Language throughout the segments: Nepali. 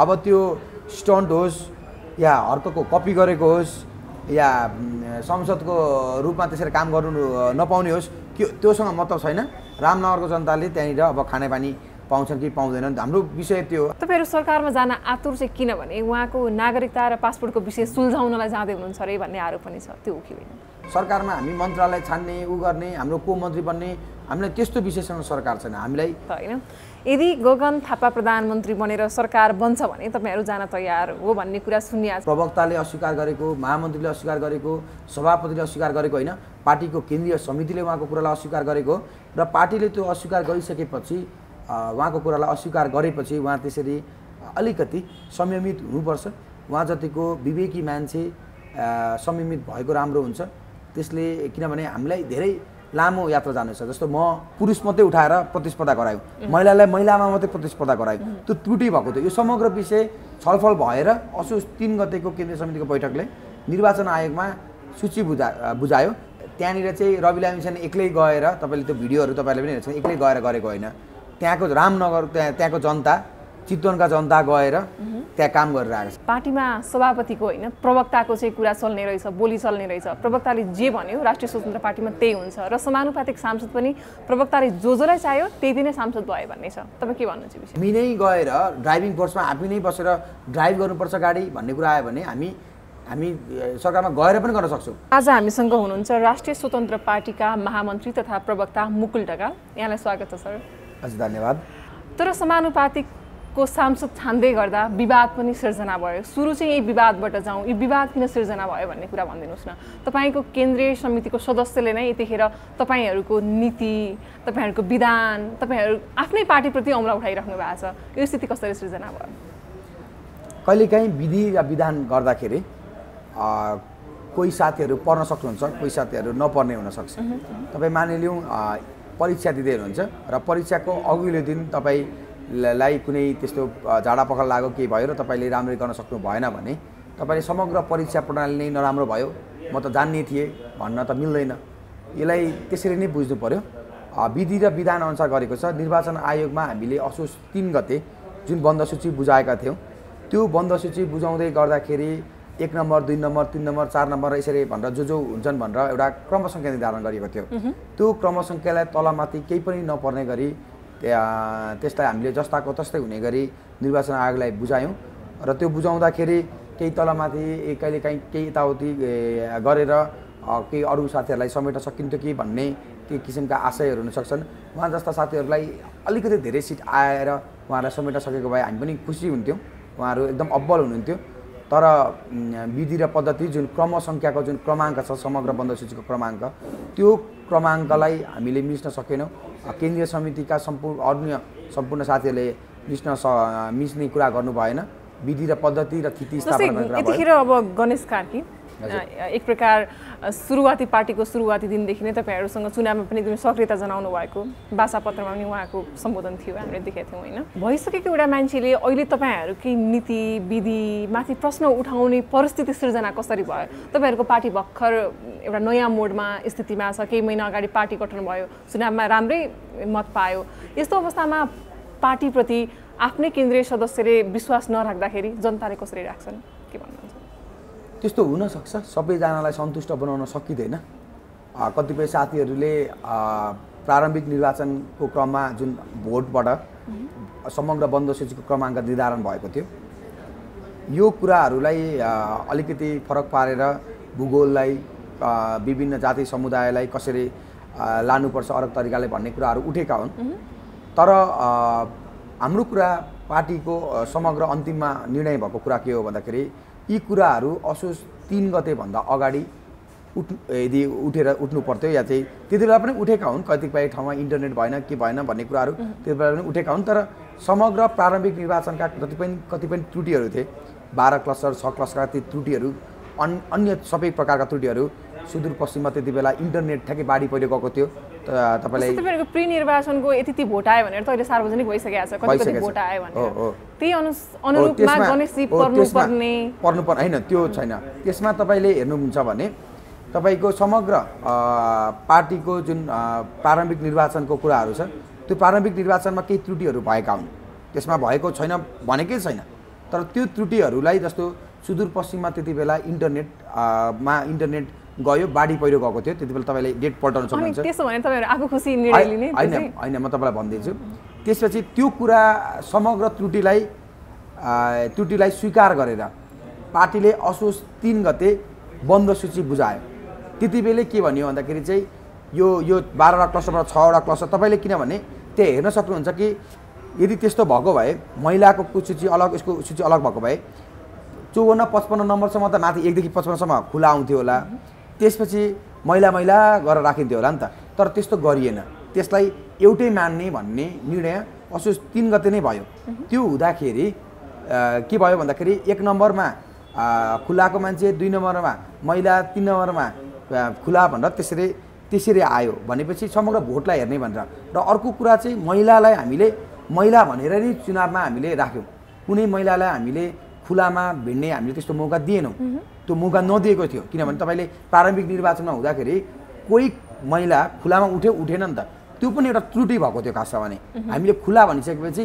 अब त्यो स्टन्ट होस् या अर्कोको कपी गरेको होस् या संसदको रूपमा त्यसरी काम गर्नु नपाउने होस् त्यो त्योसँग मतलब छैन रामनगरको जनताले त्यहाँनिर अब खानेपानी पाउँछन् कि पाउँदैनन् हाम्रो विषय त्यो तपाईँहरू सरकारमा जान आतुर चाहिँ किनभने उहाँको नागरिकता र पासपोर्टको विषय सुल्झाउनलाई जाँदै हुनुहुन्छ अरे भन्ने आरोप पनि छ त्यो हो कि होइन सरकारमा हामी मन्त्रालय छान्ने ऊ गर्ने हाम्रो को मन्त्री बन्ने हामीलाई त्यस्तो विषयसँग सरकार छैन हामीलाई होइन यदि गगन थापा प्रधानमन्त्री बनेर सरकार बन्छ भने तपाईँहरू जान तयार हो भन्ने कुरा सुनिया प्रवक्ताले अस्वीकार गरेको महामन्त्रीले अस्वीकार गरेको सभापतिले अस्वीकार गरेको होइन पार्टीको केन्द्रीय समितिले उहाँको कुरालाई अस्वीकार गरेको र पार्टीले त्यो अस्वीकार गरिसकेपछि उहाँको कुरालाई अस्वीकार गरेपछि उहाँ त्यसरी अलिकति संयमित हुनुपर्छ उहाँ जतिको विवेकी मान्छे संयमित भएको राम्रो हुन्छ त्यसले किनभने हामीलाई धेरै लामो यात्रा जानु छ जस्तो म पुरुष मात्रै उठाएर प्रतिस्पर्धा गरायो महिलालाई महिलामा मात्रै प्रतिस्पर्धा गरायो त्यो त्रुटि भएको थियो यो समग्र विषय छलफल भएर असो तिन गतेको केन्द्रीय समितिको बैठकले निर्वाचन आयोगमा सूची बुझा बुझायो त्यहाँनिर चाहिँ रवि लामिछाने एक्लै गएर तपाईँले त्यो भिडियोहरू तपाईँले पनि हेर्छ एक्लै गएर गरेको होइन त्यहाँको रामनगर त्यहाँ त्यहाँको जनता चितवनका जनता गएर त्यहाँ काम गरेर आएको छ पार्टीमा सभापतिको होइन प्रवक्ताको चाहिँ कुरा चल्ने रहेछ बोली चल्ने रहेछ प्रवक्ताले जे भन्यो राष्ट्रिय स्वतन्त्र पार्टीमा त्यही हुन्छ र समानुपातिक सांसद पनि प्रवक्ताले जो जोलाई चाह्यो त्यही दिनै सांसद भयो भन्ने छ तपाईँ के भन्नुहुन्छ हामी नै गएर ड्राइभिङ फोर्समा हामी नै बसेर ड्राइभ गर्नुपर्छ गाडी भन्ने कुरा आयो भने हामी हामी सरकारमा गएर पनि गर्न सक्छौँ आज हामीसँग हुनुहुन्छ राष्ट्रिय स्वतन्त्र पार्टीका महामन्त्री तथा प्रवक्ता मुकुल ढकाल यहाँलाई स्वागत छ सर हजुर धन्यवाद तर समानुपातिक को सांसद छान्दै गर्दा विवाद पनि सिर्जना भयो सुरु चाहिँ यही विवादबाट जाउँ यो विवाद किन सिर्जना भयो भन्ने कुरा भनिदिनुहोस् न तपाईँको केन्द्रीय समितिको सदस्यले नै यतिखेर तपाईँहरूको नीति तपाईँहरूको विधान तपाईँहरू आफ्नै पार्टीप्रति औँला उठाइराख्नु भएको छ यो स्थिति कसरी सिर्जना भयो कहिलेकाहीँ विधि र विधान गर्दाखेरि कोही साथीहरू पढ्न सक्नुहुन्छ कोही साथीहरू नपर्ने हुनसक्छ तपाईँ मानिलिउँ परीक्षा दिँदै हुनुहुन्छ र परीक्षाको अघिल्लो दिन तपाईँ लाई कुनै त्यस्तो झाडा पखाल लाग्यो केही भयो र तपाईँले राम्ररी गर्न सक्नु भएन भने तपाईँले समग्र परीक्षा प्रणाली नै नराम्रो भयो म त जान्ने थिएँ भन्न त मिल्दैन यसलाई त्यसरी नै बुझ्नु पऱ्यो विधि र विधानअनुसार गरेको छ निर्वाचन आयोगमा हामीले असोज तिन गते जुन बन्द सूची बुझाएका थियौँ त्यो बन्द सूची बुझाउँदै गर्दाखेरि एक नम्बर दुई नम्बर तिन नम्बर चार नम्बर यसरी भनेर जो जो हुन्छन् भनेर एउटा क्रमसङ्ख्या निर्धारण गरिएको थियो त्यो क्रमसङ्ख्यालाई तलमाथि केही पनि नपर्ने गरी त्यसलाई हामीले जस्ताको तस्तै हुने गरी निर्वाचन आयोगलाई बुझायौँ र त्यो बुझाउँदाखेरि केही तलमाथि कहिले काहीँ केही यताउति गरेर केही अरू साथीहरूलाई समेट्न सकिन्थ्यो कि भन्ने केही किसिमका आशयहरू हुनसक्छन् उहाँ जस्ता साथीहरूलाई अलिकति धेरै सिट आएर उहाँहरूलाई समेट्न सकेको भए हामी पनि खुसी हुन्थ्यौँ उहाँहरू एकदम अब्बल हुनुहुन्थ्यो तर विधि र पद्धति जुन क्रम क्रमसङ्ख्याको जुन क्रमाङ्क छ समग्र बन्दसूचीको क्रमाङ्क त्यो क्रमाङ्कलाई हामीले मिच्न सकेनौँ केन्द्रीय समितिका सम्पूर्ण अन्य सम्पूर्ण साथीहरूले मिच्न स मिच्ने कुरा गर्नु भएन विधि र पद्धति र यतिखेर अब गणेश कार्की एक प्रकार सुरुवाती पार्टीको सुरुवाती दिनदेखि नै तपाईँहरूसँग चुनावमा पनि एकदमै सक्रियता जनाउनु भएको बासापत्रमा पनि उहाँको सम्बोधन थियो हामीले देखेका थियौँ होइन भइसकेको एउटा मान्छेले अहिले तपाईँहरूकै नीति विधिमाथि प्रश्न उठाउने परिस्थिति सृजना कसरी भयो तपाईँहरूको पार्टी भर्खर एउटा नयाँ मोडमा स्थितिमा छ केही महिना अगाडि पार्टी गठन भयो चुनावमा राम्रै मत पायो यस्तो अवस्थामा पार्टीप्रति आफ्नै केन्द्रीय सदस्यले विश्वास नराख्दाखेरि जनताले कसरी राख्छन् के भन्नु त्यस्तो हुनसक्छ सबैजनालाई सन्तुष्ट बनाउन सकिँदैन कतिपय साथीहरूले प्रारम्भिक निर्वाचनको क्रममा जुन भोटबाट समग्र बन्दोसूचीको क्रमाङ्क निर्धारण भएको थियो यो कुराहरूलाई अलिकति फरक पारेर भूगोललाई विभिन्न जाति समुदायलाई कसरी लानुपर्छ अरू तरिकाले भन्ने कुराहरू उठेका हुन् तर हाम्रो कुरा पार्टीको समग्र अन्तिममा निर्णय भएको कुरा के हो भन्दाखेरि यी कुराहरू असोज तिन गतेभन्दा अगाडि उठ यदि उठेर उठ्नु पर्थ्यो या चाहिँ त्यति बेला पनि उठेका हुन् कतिपय ठाउँमा इन्टरनेट भएन के भएन भन्ने कुराहरू त्यति बेला पनि उठेका हुन् तर समग्र प्रारम्भिक निर्वाचनका कतिपय कतिपय त्रुटिहरू थिए बाह्र क्लस्टर छ क्लस्टरका ती त्रुटिहरू अन्य सबै प्रकारका त्रुटिहरू सुदूरपश्चिममा त्यति बेला इन्टरनेट ठ्याक्कै बाढी पहिरो गएको थियो तपाईँलाई तपाईँहरूको प्रिनिर्वाचनको यति भोट आयो भनेर त अहिले सार्वजनिक भइसकेको छ पर्नु पर्ने होइन त्यो छैन त्यसमा तपाईँले हेर्नुहुन्छ भने तपाईँको समग्र पार्टीको जुन प्रारम्भिक निर्वाचनको कुराहरू छ त्यो प्रारम्भिक निर्वाचनमा केही त्रुटिहरू भएका हुन् त्यसमा भएको छैन भनेकै छैन तर त्यो त्रुटिहरूलाई जस्तो सुदूरपश्चिममा त्यति बेला इन्टरनेट मा इन्टरनेट गयो बाढी पहिरो गएको थियो त्यति बेला तपाईँले डेट पल्टाउनु सक्नुहुन्छ होइन होइन म तपाईँलाई भनिदिन्छु त्यसपछि त्यो कुरा समग्र त्रुटिलाई त्रुटिलाई स्वीकार गरेर पार्टीले असोज तिन गते बन्द सूची बुझायो त्यति बेलै के भन्यो भन्दाखेरि चाहिँ यो यो बाह्रवटा क्लस्टरबाट छवटा क्लस्टर तपाईँले किनभने त्यहाँ हेर्न सक्नुहुन्छ कि यदि त्यस्तो भएको भए महिलाको सूची अलग यसको सूची अलग भएको भए चौवन्न पचपन्न नम्बरसम्म त माथि एकदेखि पचपन्नसम्म खुला आउँथ्यो होला त्यसपछि मैला मैला गरेर राखिन्थ्यो होला नि त तर त्यस्तो गरिएन त्यसलाई एउटै मान्ने भन्ने निर्णय असोज तिन गते नै भयो त्यो हुँदाखेरि के भयो भन्दाखेरि एक नम्बरमा खुलाको मान्छे दुई नम्बरमा मैला तिन नम्बरमा खुला भनेर त्यसरी त्यसरी आयो भनेपछि समग्र भोटलाई हेर्ने भनेर र अर्को कुरा चाहिँ महिलालाई हामीले महिला भनेर नै चुनावमा हामीले राख्यौँ कुनै महिलालाई हामीले खुलामा भिड्ने हामीले त्यस्तो मौका दिएनौँ त्यो मौका नदिएको थियो किनभने तपाईँले प्रारम्भिक निर्वाचनमा हुँदाखेरि कोही महिला खुलामा उठ्यो उठेन नि त त्यो पनि एउटा त्रुटि भएको थियो खासमा भने हामीले खुला भनिसकेपछि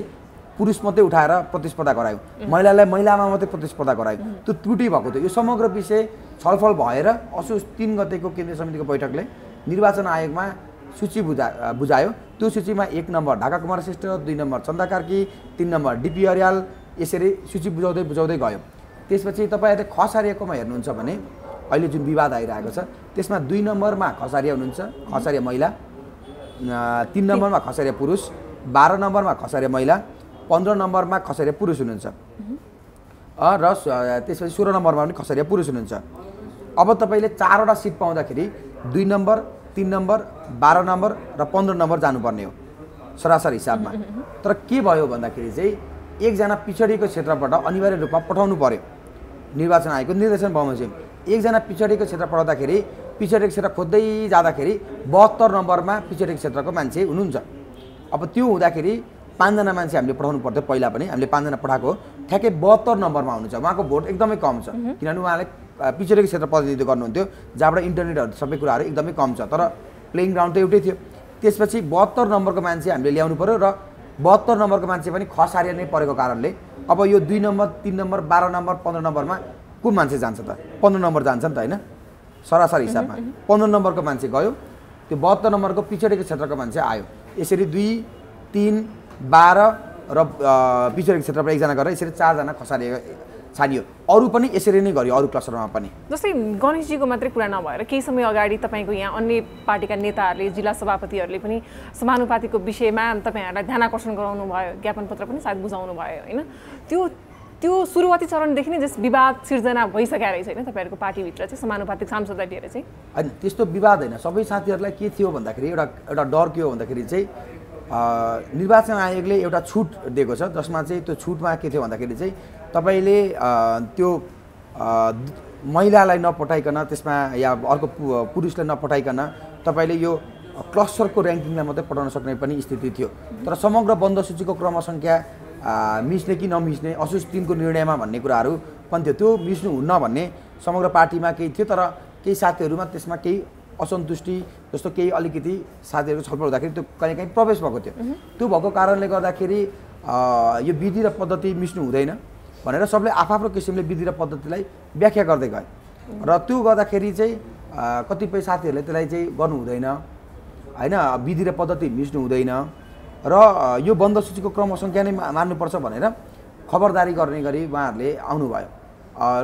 पुरुष मात्रै उठाएर प्रतिस्पर्धा गरायौँ महिलालाई महिलामा मात्रै प्रतिस्पर्धा गरायौँ त्यो त्रुटि भएको थियो यो समग्र विषय छलफल भएर असोज तिन गतेको केन्द्रीय समितिको बैठकले निर्वाचन आयोगमा सूची बुझा बुझायो त्यो सूचीमा एक नम्बर ढाका कुमार श्रेष्ठ दुई नम्बर चन्दा कार्की तिन नम्बर डिपी अर्याल यसरी सूची बुझाउँदै बुझाउँदै गयो त्यसपछि तपाईँ खसारिएकोमा हेर्नुहुन्छ भने अहिले जुन विवाद आइरहेको छ त्यसमा दुई नम्बरमा खसारिया हुनुहुन्छ खसारिया महिला तिन नम्बरमा खसारिया पुरुष बाह्र नम्बरमा खसारिया महिला पन्ध्र नम्बरमा खसारिया पुरुष हुनुहुन्छ र त्यसपछि सोह्र नम्बरमा पनि खसारिया पुरुष हुनुहुन्छ अब तपाईँले चारवटा सिट पाउँदाखेरि दुई नम्बर तिन नम्बर बाह्र नम्बर र पन्ध्र नम्बर जानुपर्ने हो सरासर हिसाबमा तर के भयो भन्दाखेरि चाहिँ एकजना पिछडिएको क्षेत्रबाट अनिवार्य रूपमा पठाउनु पर्यो निर्वाचन आयोगको निर्देशन बमोजिम एकजना पिछडिएको क्षेत्र पढाउँदाखेरि पिछडिएको क्षेत्र खोज्दै जाँदाखेरि बहत्तर नम्बरमा पिछडिएको क्षेत्रको मान्छे हुनुहुन्छ अब त्यो हुँदाखेरि पाँचजना मान्छे हामीले पठाउनु पर्थ्यो पहिला पनि हामीले पाँचजना पठाएको ठ्याक्कै बहत्तर नम्बरमा हुनुहुन्छ उहाँको भोट एकदमै कम छ किनभने उहाँले पिछडिएको क्षेत्र प्रतिनिधित्व गर्नुहुन्थ्यो जहाँबाट इन्टरनेटहरू सबै कुराहरू एकदमै कम छ तर प्लेइङ ग्राउन्ड त एउटै थियो त्यसपछि बहत्तर नम्बरको मान्छे हामीले ल्याउनु पऱ्यो र बहत्तर नम्बरको मान्छे पनि खसारिया नै परेको कारणले अब यो दुई नम्बर तिन नम्बर बाह्र नम्बर पन्ध्र नम्बरमा कुन मान्छे जान्छ त पन्ध्र नम्बर जान्छ नि त होइन सरासर हिसाबमा पन्ध्र नम्बरको मान्छे गयो त्यो बहत्तर नम्बरको पिछडेको क्षेत्रको मान्छे आयो यसरी दुई तिन बाह्र र पिछडेको क्षेत्रबाट एकजना गरेर यसरी चारजना खसारिएको छानियो अरू पनि यसरी नै गर्यो अरू क्लस्टरमा पनि जस्तै गणेशजीको मात्रै कुरा नभएर केही समय अगाडि तपाईँको यहाँ अन्य पार्टीका नेताहरूले जिल्ला सभापतिहरूले पनि समानुपातिको विषयमा तपाईँहरूलाई ध्यान आकर्षण गराउनु भयो ज्ञापन पत्र पनि सायद बुझाउनु भयो होइन त्यो त्यो सुरुवाती चरणदेखि नै जस विवाद सिर्जना भइसकेको रहेछ होइन तपाईँहरूको पार्टीभित्र चाहिँ समानुपातिक सांसदलाई लिएर चाहिँ होइन त्यस्तो विवाद होइन सबै साथीहरूलाई के थियो भन्दाखेरि एउटा एउटा डर के हो भन्दाखेरि चाहिँ निर्वाचन आयोगले एउटा छुट दिएको छ जसमा चाहिँ त्यो छुटमा के थियो भन्दाखेरि चाहिँ तपाईँले त्यो महिलालाई नपठाइकन त्यसमा या अर्को पुरुषलाई नपठाइकन तपाईँले यो क्लस्टरको ऱ्याङ्किङलाई मात्रै पठाउन सक्ने पनि स्थिति थियो तर समग्र बन्द सूचीको क्रमसङ्ख्या मिस्ने कि नमिस्ने असोज तिनको निर्णयमा भन्ने कुराहरू पनि थियो त्यो मिस्नु हुन्न भन्ने समग्र पार्टीमा केही थियो तर केही साथीहरूमा त्यसमा केही असन्तुष्टि जस्तो केही अलिकति साथीहरू छलफल हुँदाखेरि त्यो कहीँ कहीँ प्रवेश भएको थियो त्यो भएको कारणले गर्दाखेरि यो विधि र पद्धति मिस्नु हुँदैन भनेर सबले आफ्नो किसिमले विधि र पद्धतिलाई व्याख्या गर्दै गए र त्यो गर्दाखेरि चाहिँ कतिपय साथीहरूले त्यसलाई चाहिँ गर्नु हुँदैन होइन विधि र पद्धति मिच्नु हुँदैन र यो बन्द सूचीको क्रम सङ्ख्या नै मान्नुपर्छ भनेर खबरदारी गर्ने गरी उहाँहरूले आउनुभयो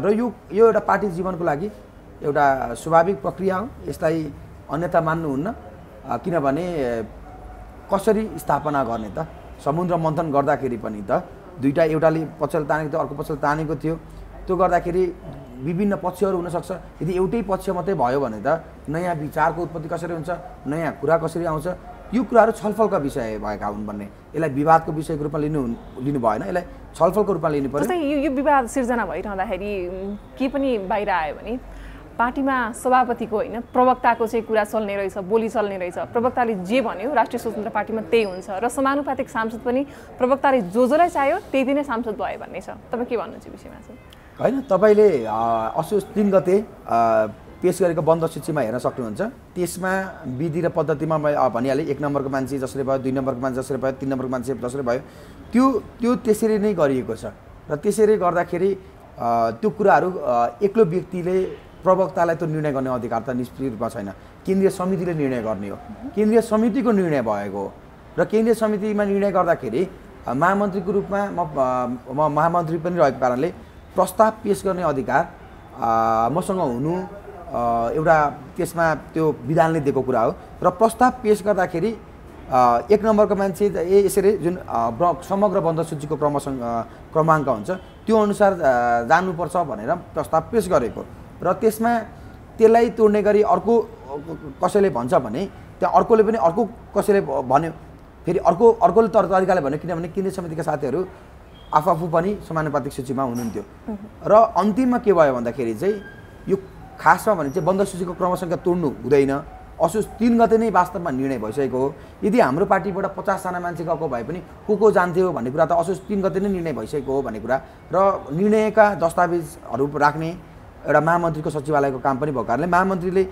र यो यो एउटा पार्टी जीवनको लागि एउटा स्वाभाविक प्रक्रिया हो यसलाई अन्यथा मान्नुहुन्न किनभने कसरी स्थापना गर्ने त समुद्र मन्थन गर्दाखेरि पनि त दुईवटा एउटाले पक्षले तानेको थियो अर्को पक्षले तानेको थियो त्यो गर्दाखेरि विभिन्न पक्षहरू हुनसक्छ यदि एउटै पक्ष मात्रै भयो भने त नयाँ विचारको उत्पत्ति कसरी हुन्छ नयाँ कुरा कसरी आउँछ यो कुराहरू छलफलका विषय भएका हुन् भन्ने यसलाई विवादको विषयको रूपमा लिनु लिनु भएन यसलाई छलफलको रूपमा लिनु पर्यो यो विवाद सिर्जना भइरहँदाखेरि के पनि बाहिर आयो भने पार्टीमा सभापतिको होइन प्रवक्ताको चाहिँ कुरा चल्ने रहेछ बोली चल्ने रहेछ प्रवक्ताले जे भन्यो राष्ट्रिय स्वतन्त्र पार्टीमा त्यही हुन्छ र समानुपातिक सांसद पनि प्रवक्ताले जो जोलाई चाह्यो त्यही दिनै सांसद भयो भन्ने छ तपाईँ के भन्नुहुन्छ विषयमा चाहिँ होइन तपाईँले असोज तिन गते पेस गरेको बन्द सूचीमा हेर्न सक्नुहुन्छ त्यसमा विधि र पद्धतिमा मैले भनिहालेँ एक नम्बरको मान्छे जसरी भयो दुई नम्बरको मान्छे जसरी भयो तिन नम्बरको मान्छे जसरी भयो त्यो त्यो त्यसरी नै गरिएको छ र त्यसरी गर्दाखेरि त्यो कुराहरू एक्लो व्यक्तिले प्रवक्तालाई त निर्णय गर्ने अधिकार त निष्पक्ष रूपमा छैन केन्द्रीय समितिले निर्णय गर्ने हो केन्द्रीय समितिको निर्णय भएको हो र केन्द्रीय समितिमा निर्णय गर्दाखेरि महामन्त्रीको रूपमा म महामन्त्री पनि रहेको कारणले प्रस्ताव पेस गर्ने अधिकार मसँग हुनु एउटा त्यसमा त्यो विधानले दिएको कुरा हो र प्रस्ताव पेस गर्दाखेरि एक नम्बरको मान्छे ए यसरी जुन समग्र बन्द सूचीको क्रमसँग क्रमाङ्क हुन्छ त्यो अनुसार जानुपर्छ भनेर प्रस्ताव पेस गरेको र त्यसमा त्यसलाई तोड्ने गरी अर्को कसैले भन्छ भने त्यहाँ अर्कोले पनि अर्को कसैले भन्यो फेरि अर्को अर्कोले तर तरिकाले भन्यो किनभने केन्द्रीय समितिका साथीहरू आफू आफू पनि समानुपातिक सूचीमा हुनुहुन्थ्यो र अन्तिममा के भयो भन्दाखेरि चाहिँ यो खासमा भने चाहिँ बन्द सूचीको क्रमसङ्ख्या तोड्नु हुँदैन असोज तिन गते नै वास्तवमा निर्णय भइसकेको हो यदि हाम्रो पार्टीबाट पचासजना मान्छे गएको भए पनि को को जान्थ्यो भन्ने कुरा त असोज तिन गते नै निर्णय भइसकेको हो भन्ने कुरा र निर्णयका दस्तावेजहरू राख्ने एउटा महामन्त्रीको सचिवालयको काम पनि भएको कारणले महामन्त्रीले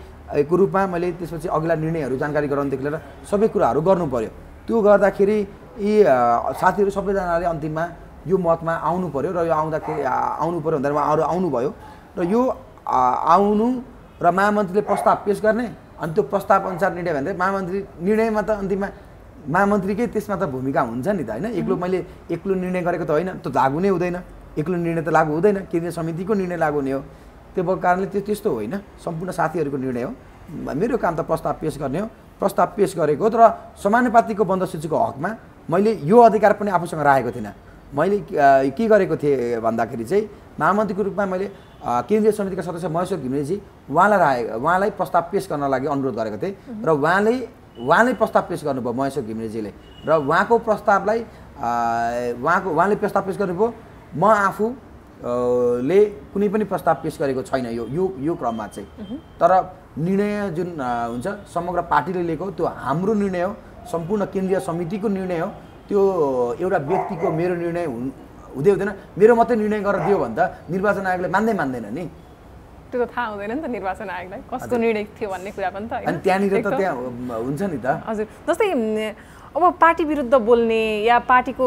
को रूपमा मैले त्यसपछि अघिल्ला निर्णयहरू जानकारी गराउनुदेखि लिएर सबै कुराहरू गर्नु पऱ्यो त्यो गर्दाखेरि यी साथीहरू सबैजनाले अन्तिममा यो मतमा आउनु पऱ्यो र यो आउँदाखेरि आउनु पऱ्यो भन्दा उहाँहरू आउनुभयो र यो आउनु र महामन्त्रीले प्रस्ताव पेस गर्ने अनि त्यो प्रस्ताव अनुसार निर्णय भन्दा महामन्त्री निर्णयमा त अन्तिममा महामन्त्रीकै त्यसमा त भूमिका हुन्छ नि त होइन एक्लो मैले एक्लो निर्णय गरेको त होइन त्यो लागु नै हुँदैन एक्लो निर्णय त लागु हुँदैन केन्द्रीय समितिको निर्णय लागु हुने हो त्यो कारणले त्यो त्यस्तो होइन सम्पूर्ण साथीहरूको निर्णय हो मेरो काम त प्रस्ताव पेस गर्ने हो प्रस्ताव पेस गरेको हो तर समानुपातिको सूचीको हकमा मैले यो अधिकार पनि आफूसँग राखेको थिइनँ मैले के गरेको थिएँ भन्दाखेरि चाहिँ महामन्त्रीको रूपमा मैले केन्द्रीय समितिका सदस्य महेश्वर घिमिरेजी उहाँलाई राखे उहाँलाई प्रस्ताव पेस गर्न लागि अनुरोध गरेको थिएँ र उहाँले उहाँले प्रस्ताव पेस गर्नुभयो महेश्वर घिमिरेजीले र उहाँको प्रस्तावलाई उहाँको उहाँले प्रस्ताव पेस गर्नुभयो म आफू ले कुनै पनि प्रस्ताव पेस गरेको छैन यो यो यो क्रममा चाहिँ तर निर्णय जुन हुन्छ समग्र पार्टीले लिएको त्यो हाम्रो निर्णय हो सम्पूर्ण केन्द्रीय समितिको निर्णय हो त्यो एउटा व्यक्तिको मेरो निर्णय हुन् हुँदै हुँदैन मेरो मात्रै निर्णय गरेर दियो भन्दा निर्वाचन आयोगले मान्दै मान्दैन नि त्यो त थाहा हुँदैन नि त निर्वाचन आयोगलाई कसको निर्णय थियो भन्ने कुरा पनि त अनि त्यहाँनिर त त्यहाँ हुन्छ नि त हजुर जस्तै अब पार्टी विरुद्ध बोल्ने या पार्टीको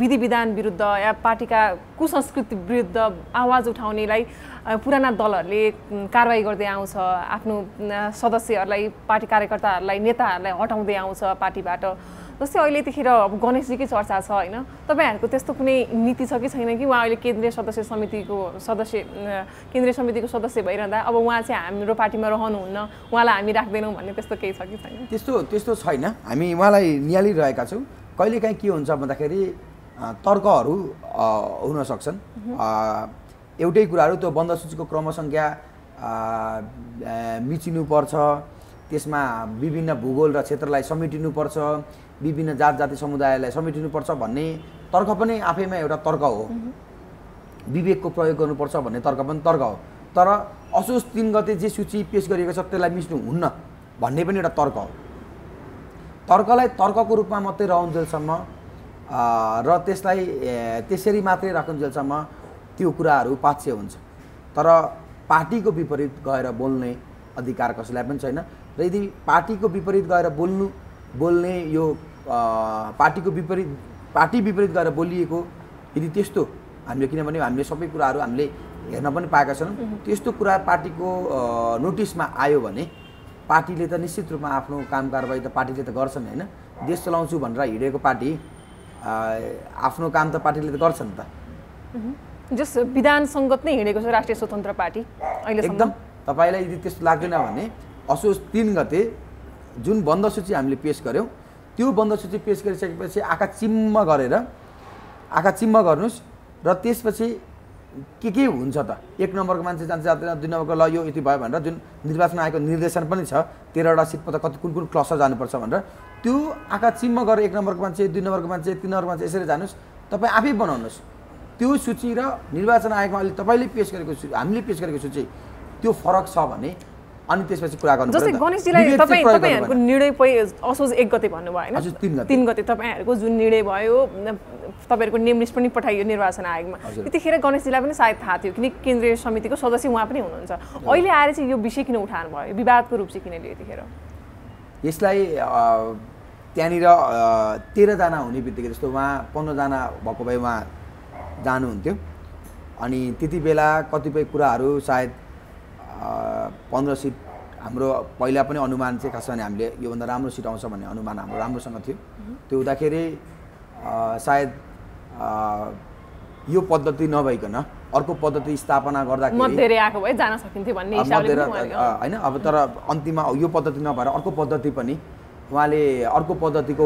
विधि विधान विरुद्ध या पार्टीका कुसंस्कृति विरुद्ध आवाज उठाउनेलाई पुराना दलहरूले कारवाही गर्दै आउँछ आफ्नो सदस्यहरूलाई पार्टी कार्यकर्ताहरूलाई नेताहरूलाई हटाउँदै आउँछ पार्टीबाट जस्तै अहिले यतिखेर अब गणेशजीकै चर्चा छ होइन तपाईँहरूको त्यस्तो कुनै नीति छ कि छैन कि उहाँ अहिले केन्द्रीय सदस्य समितिको सदस्य केन्द्रीय समितिको सदस्य भइरहँदा अब उहाँ चाहिँ हाम्रो पार्टीमा रहनुहुन्न उहाँलाई हामी राख्दैनौँ भन्ने त्यस्तो केही छ कि छैन त्यस्तो त्यस्तो छैन हामी उहाँलाई निहालिरहेका छौँ कहिलेकाहीँ के हुन्छ भन्दाखेरि तर्कहरू हुन सक्छन् एउटै कुराहरू त्यो बन्द सूचीको क्रमसङ्ख्या मिचिनुपर्छ त्यसमा विभिन्न भूगोल र क्षेत्रलाई समेटिनुपर्छ विभिन्न जात जाति समुदायलाई समेटिनुपर्छ भन्ने तर्क पनि आफैमा एउटा तर्क हो विवेकको प्रयोग गर्नुपर्छ भन्ने तर्क पनि तर्क हो तर असोज तिन गते जे सूची पेस गरिएको छ त्यसलाई मिस्नु हुन्न भन्ने पनि एउटा तर्क हो तर्कलाई तर्कको रूपमा मात्रै रहन्जेलसम्म र त्यसलाई त्यसरी मात्रै राखुन्जेलसम्म त्यो कुराहरू पाच्य हुन्छ तर पार्टीको विपरीत गएर बोल्ने अधिकार कसैलाई पनि छैन र यदि पार्टीको विपरीत गएर बोल्नु बोल्ने यो पार्टीको विपरीत पार्टी विपरीत गरेर बोलिएको यदि त्यस्तो हामीले किनभने हामीले सबै कुराहरू हामीले हेर्न पनि पाएका छौँ त्यस्तो कुरा पार्टीको नोटिसमा आयो भने पार्टीले त निश्चित रूपमा आफ्नो काम कारवाही त पार्टीले त गर्छन् होइन देश चलाउँछु भनेर हिँडेको पार्टी आफ्नो काम त पार्टीले त गर्छन् त जस विधानसङ्गत नै हिँडेको छ राष्ट्रिय स्वतन्त्र पार्टी अहिले एकदम तपाईँलाई यदि त्यस्तो लाग्दैन भने असोज तिन गते जुन बन्द सूची हामीले पेस गऱ्यौँ त्यो बन्द सूची पेस गरिसकेपछि आँखा चिम्म गरेर आँखा चिम्म गर्नुहोस् र त्यसपछि के के हुन्छ त एक नम्बरको मान्छे जान्छ जाँदैन दुई नम्बरको ल यो यति भयो भनेर जुन निर्वाचन आएको निर्देशन पनि छ तेह्रवटा सिटमा त कति कुन कुन क्लस्टर जानुपर्छ भनेर त्यो आँखा चिम्म गरेर एक नम्बरको मान्छे दुई नम्बरको मान्छे तिन नम्बरको मान्छे यसरी जानुहोस् तपाईँ आफै बनाउनुहोस् त्यो सूची र निर्वाचन आयोगमा अहिले तपाईँले पेस गरेको हामीले पेस गरेको सूची त्यो फरक छ भने अनि त्यसपछि कुरा गर्नु जस्तै गणेशजीलाई तपाईँ तपाईँहरूको निर्णय असोज एक गते भन्नुभयो होइन तिन गते तपाईँहरूको जुन निर्णय भयो तपाईँहरूको नेम लिस्ट पनि पठाइयो निर्वाचन आयोगमा त्यतिखेर गणेशजीलाई पनि सायद थाहा थियो किनकि केन्द्रीय समितिको सदस्य उहाँ पनि हुनुहुन्छ अहिले आएर चाहिँ यो विषय किन उठानु भयो विवादको रूप चाहिँ किन लियो यतिखेर यसलाई त्यहाँनिर तेह्रजना हुने बित्तिकै जस्तो उहाँ पन्ध्रजना भएको भए उहाँ जानुहुन्थ्यो अनि त्यति बेला कतिपय कुराहरू सायद पन्ध्र सिट हाम्रो पहिला पनि अनुमान चाहिँ खास भने हामीले योभन्दा राम्रो सिट आउँछ भन्ने अनुमान हाम्रो राम्रोसँग थियो त्यो हुँदाखेरि सायद यो पद्धति नभइकन अर्को पद्धति स्थापना गर्दाखेरि होइन अब तर अन्तिममा यो पद्धति नभएर अर्को पद्धति पनि उहाँले अर्को पद्धतिको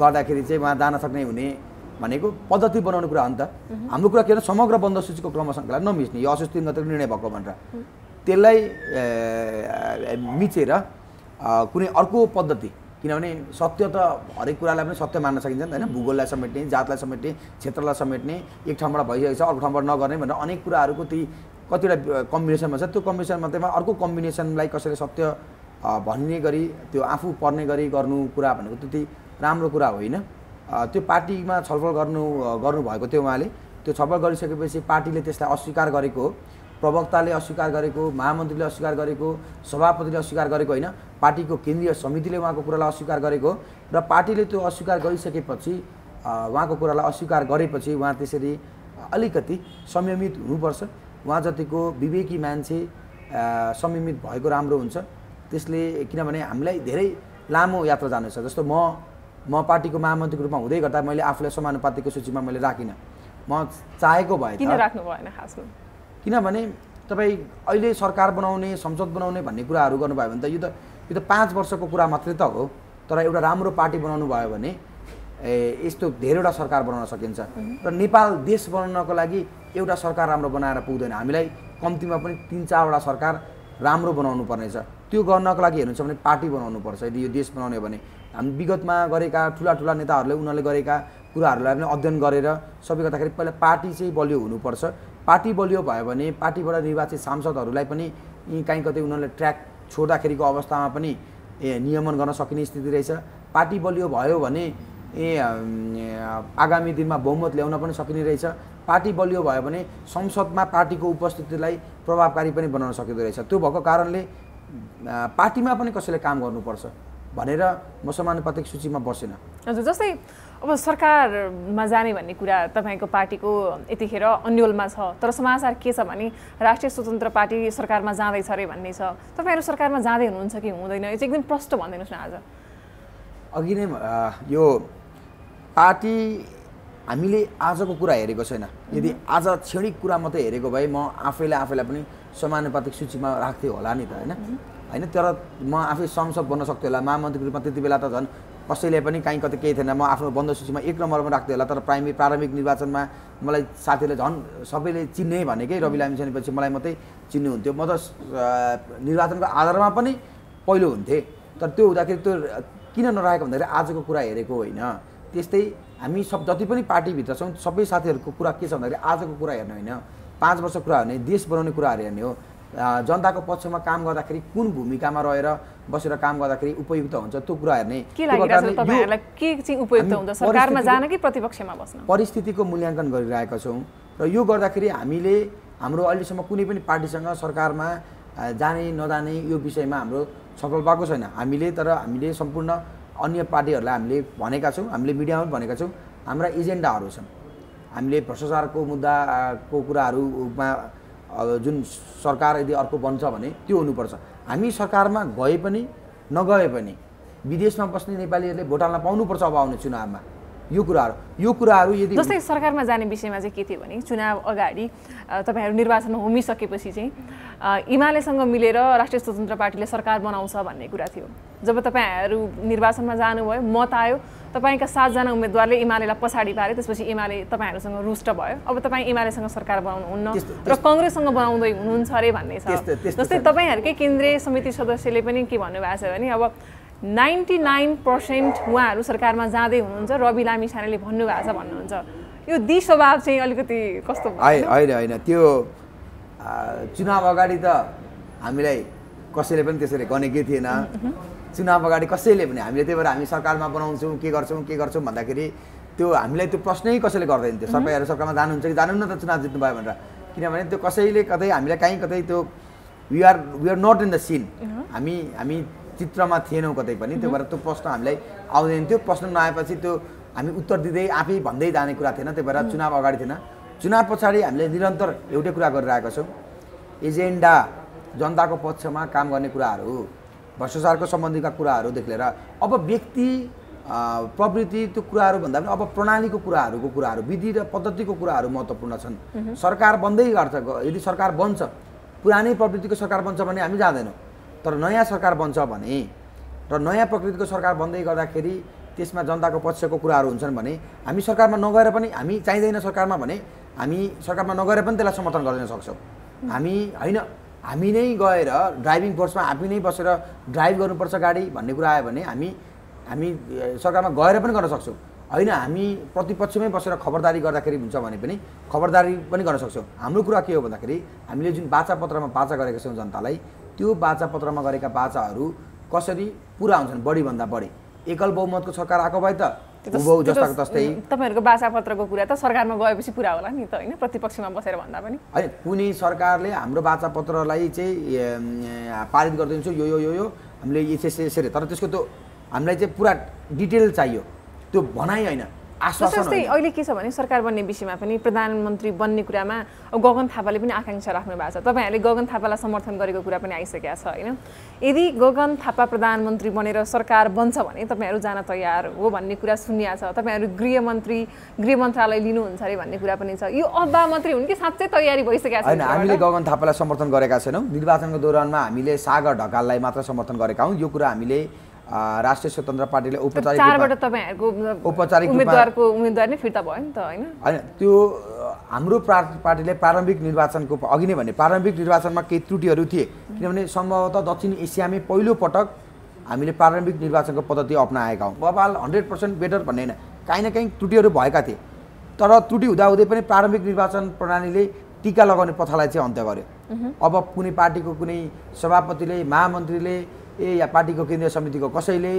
गर्दाखेरि चाहिँ उहाँ जान सक्ने हुने भनेको पद्धति बनाउने कुरा हो नि त हाम्रो कुरा के हो समग्र बन्द सूचीको क्रमसङ्ख्यालाई नमिच्ने यो अस्वस्ति मात्रै निर्णय भएको भनेर त्यसलाई मिचेर कुनै अर्को पद्धति किनभने सत्य त हरेक कुरालाई पनि सत्य मान्न सकिन्छ नि त होइन भूगोललाई समेट्ने जातलाई समेट्ने क्षेत्रलाई समेट्ने एक ठाउँबाट भइसकेको छ अर्को ठाउँबाट नगर्ने भनेर अनेक कुराहरूको ती कतिवटा कम्बिनेसनमा छ त्यो कम्बिनेसन मात्रैमा अर्को कम्बिनेसनलाई कसैले सत्य भन्ने गरी त्यो आफू पर्ने गरी गर्नु कुरा भनेको त्यति राम्रो कुरा होइन त्यो पार्टीमा छलफल गर्नु गर्नुभएको थियो उहाँले त्यो छलफल गरिसकेपछि पार्टीले त्यसलाई अस्वीकार गरेको हो प्रवक्ताले अस्वीकार गरेको महामन्त्रीले अस्वीकार गरेको सभापतिले अस्वीकार गरेको होइन पार्टीको केन्द्रीय समितिले उहाँको कुरालाई अस्वीकार गरेको र पार्टीले त्यो अस्वीकार गरिसकेपछि उहाँको कुरालाई अस्वीकार गरेपछि उहाँ त्यसरी अलिकति संयमित हुनुपर्छ उहाँ जतिको विवेकी मान्छे संयमित भएको राम्रो हुन्छ त्यसले किनभने हामीलाई धेरै लामो यात्रा जानु छ जस्तो म म पार्टीको महामन्त्रीको रूपमा हुँदै गर्दा मैले आफूलाई समानुपातिको सूचीमा मैले राखिनँ म चाहेको भए किन राख्नु भएन खासमा किनभने तपाईँ अहिले सरकार बनाउने संसद बनाउने भन्ने कुराहरू गर्नुभयो भने त यो त यो त पाँच वर्षको कुरा मात्रै त हो तर एउटा राम्रो पार्टी बनाउनु भयो भने ए यस्तो धेरैवटा सरकार बनाउन सकिन्छ र नेपाल देश बनाउनको लागि एउटा सरकार राम्रो बनाएर पुग्दैन हामीलाई कम्तीमा पनि तिन चारवटा सरकार राम्रो बनाउनु पर्नेछ त्यो गर्नको लागि हेर्नुहुन्छ भने पार्टी बनाउनु पर्छ यदि यो देश बनाउने भने हामी विगतमा गरेका ठुला ठुला नेताहरूले उनीहरूले गरेका कुराहरूलाई पनि अध्ययन गरेर सबै गर्दाखेरि पहिला पार्टी चाहिँ बलियो हुनुपर्छ पार्टी बलियो भयो भने पार्टीबाट निर्वाचित सांसदहरूलाई पनि यी काहीँ कतै उनीहरूले ट्र्याक छोड्दाखेरिको अवस्थामा पनि ए नियमन गर्न सकिने स्थिति रहेछ पार्टी बलियो भयो भने ए आगामी दिनमा बहुमत ल्याउन पनि सकिने रहेछ पार्टी बलियो भयो भने संसदमा पार्टीको उपस्थितिलाई प्रभावकारी पनि बनाउन सकिँदो रहेछ त्यो भएको कारणले पार्टीमा पनि कसैले काम गर्नुपर्छ भनेर म समानुपातिक सूचीमा बसेन हजुर जस्तै अब सरकारमा जाने भन्ने कुरा तपाईँको पार्टीको यतिखेर अन्यलमा छ तर समाचार के छ भने राष्ट्रिय स्वतन्त्र पार्टी सरकारमा जाँदैछ अरे भन्ने छ तपाईँहरू सरकारमा जाँदै हुनुहुन्छ कि हुँदैन यो चाहिँ एकदम प्रष्ट भनिदिनुहोस् न आज अघि नै यो पार्टी हामीले आजको कुरा हेरेको छैन यदि आज क्षणिक कुरा मात्रै हेरेको भए म आफैले आफैलाई पनि समानुपातिक सूचीमा राख्थेँ होला नि त होइन होइन तर म आफै संसद बन्न सक्थेँ होला महामन्त्रीको रूपमा त्यति बेला त झन् कसैले पनि काहीँ कतै केही थिएन म आफ्नो बन्द सूचीमा एक नम्बरमा राख्थेँ होला तर प्राइमेरी प्रारम्भिक निर्वाचनमा मलाई साथीहरूले झन् सबैले चिन्ने भनेकै कि रवि लामिछानेपछि मलाई मात्रै चिन्नुहुन्थ्यो म त निर्वाचनको आधारमा पनि पहिलो हुन्थेँ तर त्यो हुँदाखेरि त्यो किन नरहेको भन्दाखेरि आजको कुरा हेरेको होइन त्यस्तै हामी सब जति पनि पार्टीभित्र छौँ सबै साथीहरूको कुरा के छ भन्दाखेरि आजको कुरा हेर्ने होइन पाँच वर्ष कुरा हेर्ने देश बनाउने कुराहरू हेर्ने हो जनताको पक्षमा काम गर्दाखेरि कुन भूमिकामा रहेर बसेर काम गर्दाखेरि उपयुक्त हुन्छ त्यो कुरा हेर्ने परिस्थितिको मूल्याङ्कन गरिरहेका छौँ र यो गर्दाखेरि हामीले हाम्रो अहिलेसम्म कुनै पनि पार्टीसँग सरकारमा जाने नजाने यो विषयमा हाम्रो छलफल भएको छैन हामीले तर हामीले सम्पूर्ण अन्य पार्टीहरूलाई हामीले भनेका छौँ हामीले मिडियामा पनि भनेका छौँ हाम्रा एजेन्डाहरू छन् हामीले भ्रष्टाचारको मुद्दाको कुराहरूमा जुन सरकार यदि अर्को बन्छ भने त्यो हुनुपर्छ हामी सरकारमा गए पनि नगए पनि विदेशमा बस्ने नेपालीहरूले भोट हाल्न पाउनुपर्छ अब आउने चुनावमा यो कुराहरू यो कुराहरू यदि जस्तै सरकारमा जाने विषयमा चाहिँ के थियो भने चुनाव अगाडि तपाईँहरू निर्वाचनमा होमिसकेपछि चाहिँ एमालेसँग मिलेर राष्ट्रिय स्वतन्त्र पार्टीले सरकार बनाउँछ भन्ने कुरा थियो जब तपाईँहरू निर्वाचनमा जानुभयो मत आयो तपाईँका सातजना उम्मेद्वारले इमालेलाई पछाडि पार्यो त्यसपछि इमाले तपाईँहरूसँग रुष्ट भयो अब तपाईँ एमालेसँग सरकार बनाउनुहुन्न र कङ्ग्रेससँग बनाउँदै हुनुहुन्छ अरे भन्ने छ जस्तै तपाईँहरूकै केन्द्रीय समिति सदस्यले पनि के भन्नुभएको छ भने अब नाइन्टी नाइन पर्सेन्ट उहाँहरू सरकारमा जाँदै हुनुहुन्छ रवि लामी छानेले भन्नुभएको छ भन्नुहुन्छ यो दि स्वभाव चाहिँ अलिकति कस्तो होइन होइन त्यो चुनाव अगाडि त हामीलाई कसैले पनि त्यसरी गनेकै थिएन चुनाव अगाडि कसैले पनि हामीले त्यही भएर हामी सरकारमा बनाउँछौँ के गर्छौँ के गर्छौँ भन्दाखेरि त्यो हामीलाई त्यो प्रश्नै कसैले गर्दैन थियो सबैहरू सरकारमा जानुहुन्छ कि जानु त चुनाव जित्नु भयो भनेर किनभने त्यो कसैले कतै हामीलाई काहीँ कतै त्यो we are we are not in the scene हामी हामी चित्रमा थिएनौँ कतै पनि त्यो भएर त्यो प्रश्न हामीलाई आउँदैन थियो प्रश्न नआएपछि त्यो हामी उत्तर दिँदै आफै भन्दै जाने कुरा थिएन त्यही भएर चुनाव अगाडि थिएन चुनाव पछाडि हामीले निरन्तर एउटै कुरा गरिरहेका छौँ एजेन्डा जनताको पक्षमा काम गर्ने कुराहरू भ्रष्टाचारको सम्बन्धीका कुराहरूदेखि लिएर अब व्यक्ति प्रवृत्ति त्यो कुराहरू भन्दा पनि अब प्रणालीको कुराहरूको कुराहरू विधि र पद्धतिको कुराहरू महत्त्वपूर्ण छन् सरकार बन्दै गर्छ यदि सरकार बन्छ पुरानै प्रवृत्तिको सरकार बन्छ भने हामी जाँदैनौँ तर नयाँ सरकार बन्छ भने र नयाँ प्रकृतिको सरकार बन्दै गर्दाखेरि त्यसमा जनताको पक्षको कुराहरू हुन्छन् भने हामी सरकारमा नगएर पनि हामी चाहिँदैन सरकारमा भने हामी सरकारमा नगएर पनि त्यसलाई समर्थन गरिदिन सक्छौँ हामी होइन हामी नै गएर ड्राइभिङ फोर्समा हामी नै बसेर ड्राइभ गर्नुपर्छ गाडी भन्ने कुरा आयो भने हामी हामी सरकारमा गएर पनि गर्न सक्छौँ होइन हामी प्रतिपक्षमै बसेर खबरदारी गर्दाखेरि हुन्छ भने पनि खबरदारी पनि गर्न सक्छौँ हाम्रो कुरा के हो भन्दाखेरि हामीले जुन बाचा पत्रमा बाचा गरेका छौँ जनतालाई त्यो बाचापत्रमा गरेका बाचाहरू कसरी पुरा हुन्छन् बढीभन्दा बढी एकल बहुमतको सरकार आएको भए त जस्तै तपाईँहरूको बाचापत्रको कुरा त सरकारमा गएपछि पुरा होला नि त होइन प्रतिपक्षमा बसेर भन्दा पनि होइन कुनै सरकारले हाम्रो बाचापत्रलाई चाहिँ पारित गरिदिन्छु यो यो यो हामीले यसरी तर त्यसको त्यो हामीलाई चाहिँ पुरा डिटेल चाहियो त्यो भनाइ होइन जस्तै अहिले के छ भने सरकार बन्ने विषयमा पनि प्रधानमन्त्री बन्ने कुरामा गगन थापाले पनि आकाङ्क्षा राख्नु भएको छ तपाईँहरूले गगन थापालाई समर्थन गरेको कुरा पनि आइसकेको छ होइन यदि गगन थापा प्रधानमन्त्री बनेर सरकार बन्छ भने तपाईँहरू जान तयार हो भन्ने कुरा सुनिया छ तपाईँहरू गृहमन्त्री गृह मन्त्रालय लिनुहुन्छ अरे भन्ने कुरा पनि छ यो अब्बा मात्रै हुन् कि साँच्चै तयारी भइसकेको छ हामीले गगन थापालाई समर्थन गरेका छैनौँ निर्वाचनको दौरानमा हामीले सागर ढकाललाई मात्र समर्थन गरेका हौँ यो कुरा हामीले राष्ट्रिय स्वतन्त्र पार्टीले औपचारिक औपचारिक उम्मेदवारको उम्मेदवार नै फिर्ता भयो नि त होइन होइन त्यो हाम्रो पार्टीले प्रारम्भिक निर्वाचनको अघि नै भने प्रारम्भिक निर्वाचनमा केही त्रुटिहरू थिए किनभने सम्भवतः दक्षिण एसियामै पहिलोपटक हामीले प्रारम्भिक निर्वाचनको पद्धति अप्नाएका हौँ बपाल हन्ड्रेड पर्सेन्ट बेटर भन्ने होइन काहीँ न काहीँ त्रुटिहरू भएका थिए तर त्रुटि हुँदाहुँदै पनि प्रारम्भिक निर्वाचन प्रणालीले टिका लगाउने प्रथालाई चाहिँ अन्त्य गर्यो अब कुनै पार्टीको कुनै सभापतिले महामन्त्रीले ए या पार्टीको केन्द्रीय समितिको कसैले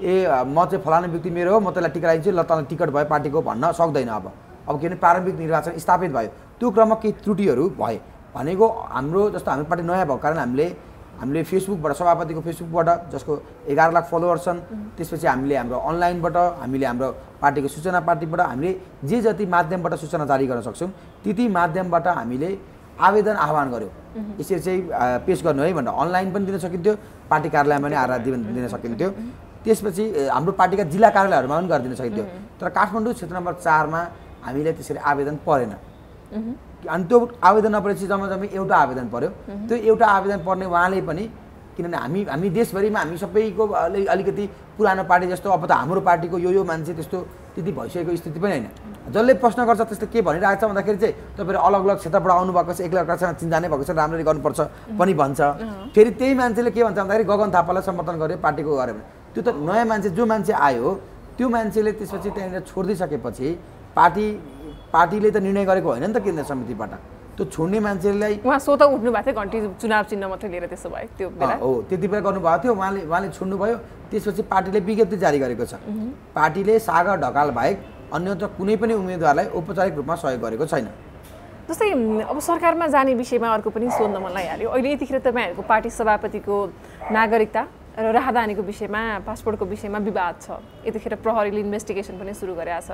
ए म चाहिँ फलाना व्यक्ति मेरो हो म त्यसलाई टिका लगाइदिन्छु ल तँलाई टिकट भयो पार्टीको भन्न सक्दैन अब अब के किनभने प्रारम्भिक निर्वाचन स्थापित भयो त्यो क्रममा केही त्रुटिहरू भए भनेको हाम्रो जस्तो हाम्रो पार्टी नयाँ भएको कारण हामीले हामीले फेसबुकबाट सभापतिको फेसबुकबाट जसको एघार लाख फलोवर्स छन् त्यसपछि हामीले हाम्रो अनलाइनबाट हामीले हाम्रो पार्टीको सूचना पार्टीबाट हामीले जे जति माध्यमबाट सूचना जारी गर्न सक्छौँ त्यति माध्यमबाट हामीले आवेदन आह्वान गर्यो यसरी चाहिँ पेस गर्नु है भनेर अनलाइन पनि दिन सकिन्थ्यो पार्टी कार्यालयमा पनि आएर दिन सकिन्थ्यो त्यसपछि हाम्रो पार्टीका जिल्ला कार्यालयहरूमा पनि गरिदिन सकिन्थ्यो तर काठमाडौँ क्षेत्र नम्बर चारमा हामीलाई त्यसरी आवेदन परेन अनि त्यो आवेदन नपरेपछि जम्मा जम्मी एउटा आवेदन पऱ्यो त्यो एउटा आवेदन पर्ने उहाँले पनि किनभने हामी हामी देशभरिमा हामी सबैको अलिकति पुरानो पार्टी जस्तो अब त हाम्रो पार्टीको यो यो मान्छे त्यस्तो त्यति भइसकेको स्थिति पनि होइन जसले प्रश्न गर्छ त्यस्तो के भनिरहेको छ भन्दाखेरि चाहिँ तपाईँहरू अलग अलग क्षेत्रबाट आउनुभएको छ अर्कासँग चिन्ता नै भएको छ राम्ररी गर्नुपर्छ पनि भन्छ फेरि त्यही मान्छेले के भन्छ भन्दाखेरि गगन थापालाई समर्थन गर्यो पार्टीको गऱ्यो भने त्यो त नयाँ मान्छे जो मान्छे आयो त्यो मान्छेले त्यसपछि त्यहाँनिर छोडिदिइसकेपछि पार्टी पार्टीले त निर्णय गरेको होइन नि त केन्द्र समितिबाट त्यो छोड्ने मान्छेलाई उहाँ स्वत उठ्नु भएको थियो घन्टी चुनाव चिन्ह मात्रै लिएर त्यसो भए त्यो बेला हो त्यति बेला गर्नुभएको थियो उहाँले उहाँले छोड्नुभयो त्यसपछि पार्टीले विज्ञप्ति जारी गरेको छ पार्टीले सागर ढकाल बाहेक अन्यत्र कुनै पनि उम्मेदवारलाई औपचारिक रूपमा सहयोग गरेको छैन जस्तै अब सरकारमा जाने विषयमा अर्को पनि सोध्न मन लागिहाल्यो अहिले यतिखेर तपाईँहरूको पार्टी सभापतिको नागरिकता र राहदानीको विषयमा पासपोर्टको विषयमा विवाद छ यतिखेर प्रहरीले इन्भेस्टिगेसन पनि सुरु गरेका छ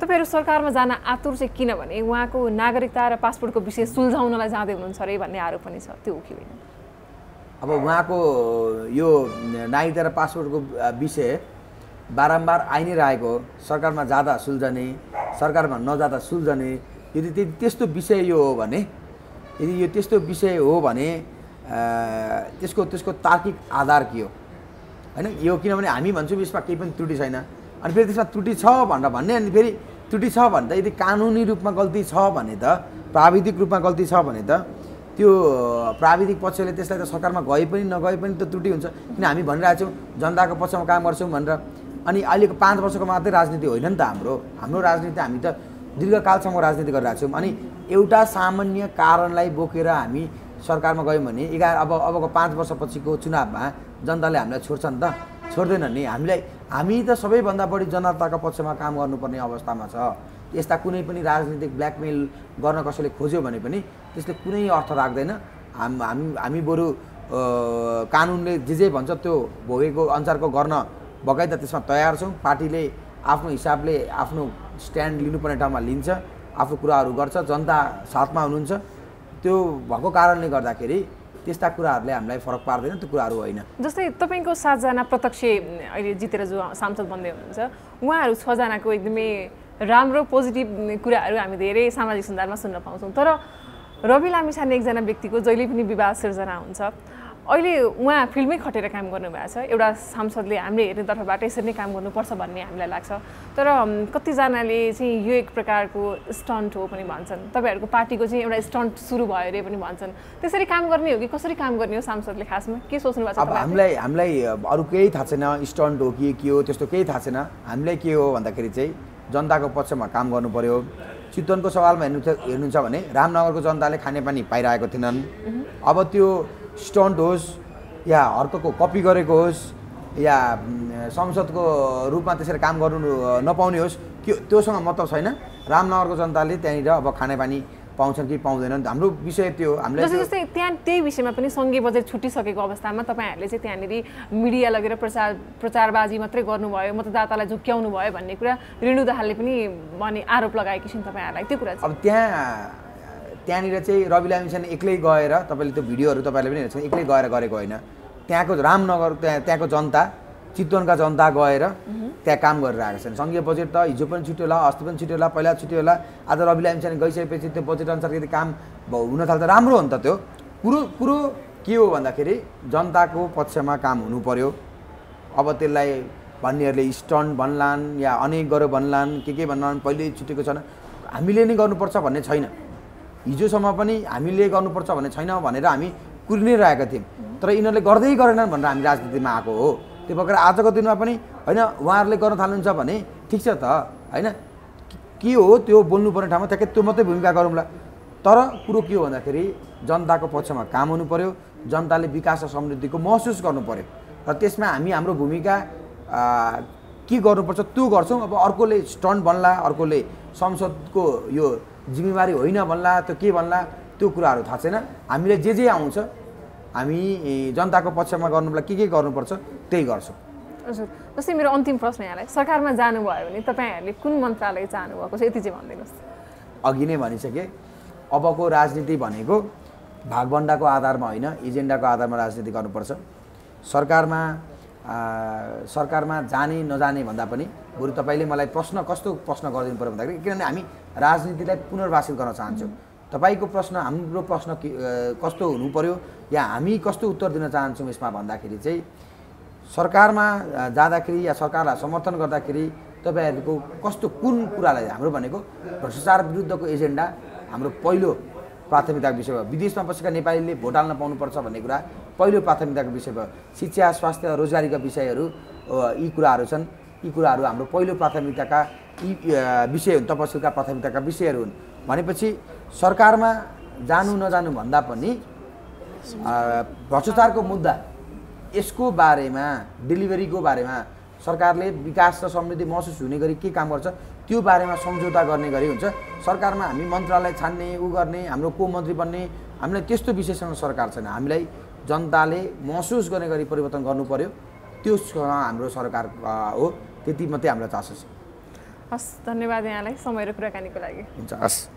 तपाईँहरू सरकारमा जान आतुर चाहिँ किनभने उहाँको नागरिकता र पासपोर्टको विषय सुल्झाउनलाई जाँदै हुनुहुन्छ अरे भन्ने आरोप पनि छ त्यो हो होइन अब उहाँको यो नागरिकता र पासपोर्टको विषय बारम्बार आइ नै रहेको सरकारमा जाँदा सुल्झने सरकारमा नजाँदा सुल्झने यदि त्यस्तो विषय यो हो भने यदि यो त्यस्तो विषय हो भने त्यसको त्यसको तार्किक आधार के हो होइन यो किनभने हामी भन्छौँ यसमा केही पनि त्रुटि छैन अनि फेरि त्यसमा त्रुटि छ भनेर भन्ने अनि फेरि त्रुटि छ भने त यदि कानुनी रूपमा गल्ती छ भने त प्राविधिक रूपमा गल्ती छ भने त त्यो प्राविधिक पक्षले त्यसलाई त सरकारमा गए पनि नगए पनि त त्रुटि हुन्छ किन हामी भनिरहेको छौँ जनताको पक्षमा काम गर्छौँ भनेर अनि अहिलेको पाँच वर्षको मात्रै राजनीति होइन नि त हाम्रो हाम्रो राजनीति हामी त दीर्घकालसम्म राजनीति गरिरहेको छौँ अनि एउटा सामान्य कारणलाई बोकेर हामी सरकारमा गयौँ भने एघार अब अबको पाँच वर्षपछिको चुनावमा जनताले हामीलाई छोड्छ नि त छोड्दैन नि हामीलाई हामी त सबैभन्दा बढी जनताको पक्षमा काम गर्नुपर्ने अवस्थामा छ यस्ता कुनै पनि राजनीतिक ब्ल्याकमेल गर्न कसैले खोज्यो भने पनि त्यसले कुनै अर्थ राख्दैन हाम हामी हामी बरु कानुनले जे जे भन्छ त्यो भोगेको अनुसारको गर्न त त्यसमा तयार छौँ पार्टीले आफ्नो हिसाबले आफ्नो स्ट्यान्ड लिनुपर्ने ठाउँमा लिन्छ आफ्नो कुराहरू गर्छ जनता साथमा हुनुहुन्छ त्यो भएको कारणले गर्दाखेरि त्यस्ता कुराहरूले हामीलाई फरक पार्दैन त्यो कुराहरू होइन जस्तै तपाईँको सातजना प्रत्यक्ष अहिले जितेर जो सांसद बन्दै हुनुहुन्छ उहाँहरू छजनाको एकदमै राम्रो पोजिटिभ कुराहरू हामी धेरै सामाजिक सञ्जालमा सुन्न पाउँछौँ तर रवि लामिछाने एकजना व्यक्तिको जहिले पनि विवाह सिर्जना हुन्छ अहिले उहाँ फिल्डमै खटेर काम गर्नुभएको छ एउटा सांसदले हामीले हेर्ने तर्फबाट यसरी नै काम गर्नुपर्छ भन्ने हामीलाई लाग्छ तर कतिजनाले चाहिँ यो एक प्रकारको स्टन्ट हो पनि भन्छन् तपाईँहरूको पार्टीको चाहिँ एउटा स्टन्ट सुरु भयो अरे पनि भन्छन् त्यसरी काम गर्ने हो कि कसरी काम गर्ने हो सांसदले खासमा के सोच्नु भएको छ अब हामीलाई हामीलाई अरू केही थाहा छैन स्टन्ट हो कि के हो त्यस्तो केही थाहा छैन हामीलाई के हो भन्दाखेरि चाहिँ जनताको पक्षमा काम गर्नु पऱ्यो चितवनको सवालमा हेर्नु हेर्नुहुन्छ भने रामनगरको जनताले खानेपानी पाइरहेको थिएनन् अब त्यो स्टन्ट होस् या अर्कोको कपी गरेको होस् या संसदको रूपमा त्यसरी काम गर्नु नपाउने होस् त्यो त्योसँग मतलब छैन रामनगरको जनताले त्यहाँनिर अब खानेपानी पाउँछन् कि पाउँदैनन् हाम्रो विषय त्यो हामीले जस्तै जस्तै त्यहाँ त्यही विषयमा पनि सङ्घीय बजेट छुटिसकेको अवस्थामा तपाईँहरूले चाहिँ त्यहाँनिर मिडिया लगेर प्रचार प्रचारबाजी मात्रै गर्नुभयो मतदातालाई झुक्क्याउनु भयो भन्ने कुरा रेणु दाहालले पनि भने आरोप लगाएकी छिन् तपाईँहरूलाई त्यो कुरा अब त्यहाँ त्यहाँनिर चाहिँ रवि लामिछाने एक्लै गएर तपाईँले त्यो भिडियोहरू तपाईँले पनि हेर्छ एक्लै गएर गरेको होइन त्यहाँको रामनगर त्यहाँ त्यहाँको जनता चितवनका जनता गएर त्यहाँ काम गरेर आएको छन् सङ्घीय बजेट त हिजो पनि छुट्यो होला अस्ति पनि छुट्यो होला पहिला छुट्यो होला आज रवि लामिछाने गइसकेपछि त्यो बजेट अनुसार यदि काम हुन थाल्छ राम्रो हो नि त त्यो कुरो कुरो के हो भन्दाखेरि जनताको पक्षमा काम हुनु पर्यो अब त्यसलाई भन्नेहरूले स्टन्ट भन्लान् या अनेक गरेर भन्लान् के के भन्लान् पहिल्यै छुटेको छैन हामीले नै गर्नुपर्छ भन्ने छैन हिजोसम्म पनि हामीले गर्नुपर्छ भन्ने छैन भनेर हामी कुरि रहेका थियौँ तर यिनीहरूले गर्दै गरेनन् भनेर हामी राजनीतिमा आएको हो त्यो भएर आजको दिनमा पनि होइन उहाँहरूले गर्न थाल्नुहुन्छ भने ठिक छ त होइन के हो त्यो बोल्नुपर्ने ठाउँमा ठ्याक्कै त्यो मात्रै भूमिका गरौँला तर कुरो के हो भन्दाखेरि जनताको पक्षमा काम हुनु पऱ्यो जनताले विकास र समृद्धिको महसुस गर्नु पऱ्यो र त्यसमा हामी हाम्रो भूमिका के गर्नुपर्छ त्यो गर्छौँ अब अर्कोले स्टन्ट बन्ला अर्कोले संसदको यो जिम्मेवारी होइन भन्ला त्यो के भन्ला त्यो कुराहरू थाहा छैन हामीलाई जे जे आउँछ हामी जनताको पक्षमा गर्नुलाई के के गर्नुपर्छ त्यही गर्छौँ हजुर जस्तै मेरो अन्तिम प्रश्न यहाँलाई सरकारमा जानुभयो भने तपाईँहरूले कुन मन्त्रालय चाहनुभएको छ यति चाहिँ भनिदिनुहोस् अघि नै भनिसकेँ अबको राजनीति भनेको भागभन्डाको आधारमा होइन एजेन्डाको आधारमा राजनीति गर्नुपर्छ सरकारमा सरकारमा जाने नजाने भन्दा पनि बरु तपाईँले मलाई प्रश्न कस्तो प्रश्न गरिदिनु पऱ्यो भन्दाखेरि किनभने हामी राजनीतिलाई पुनर्वासित गर्न चाहन्छु तपाईँको प्रश्न हाम्रो प्रश्न कस्तो हुनु पर्यो या हामी कस्तो उत्तर दिन चाहन्छौँ यसमा भन्दाखेरि चाहिँ सरकारमा जाँदाखेरि या सरकारलाई समर्थन गर्दाखेरि तपाईँहरूको कस्तो कुन कुरालाई हाम्रो भनेको भ्रष्टाचार विरुद्धको एजेन्डा हाम्रो पहिलो प्राथमिकताको विषय भयो विदेशमा बसेका नेपालीले भोट हाल्न पाउनुपर्छ भन्ने कुरा पहिलो प्राथमिकताको विषय भयो शिक्षा स्वास्थ्य रोजगारीका विषयहरू यी कुराहरू छन् यी कुराहरू हाम्रो पहिलो प्राथमिकताका यी विषय हुन् तपसिलका प्राथमिकताका विषयहरू हुन् भनेपछि सरकारमा जानु नजानु भन्दा पनि भ्रष्टाचारको मुद्दा यसको बारेमा डेलिभरीको बारेमा सरकारले विकास र समृद्धि महसुस हुने गरी के काम गर्छ त्यो बारेमा सम्झौता गर्ने गरी हुन्छ सरकारमा हामी मन्त्रालय छान्ने ऊ गर्ने हाम्रो को मन्त्री बन्ने हामीलाई त्यस्तो विषयसँग सरकार छैन हामीलाई जनताले महसुस गर्ने गरी परिवर्तन गर्नु पर्यो त्यो हाम्रो सरकार हो त्यति मात्रै हामीलाई चासो छ हस् धन्यवाद यहाँलाई समय र कुराकानीको लागि हुन्छ हस्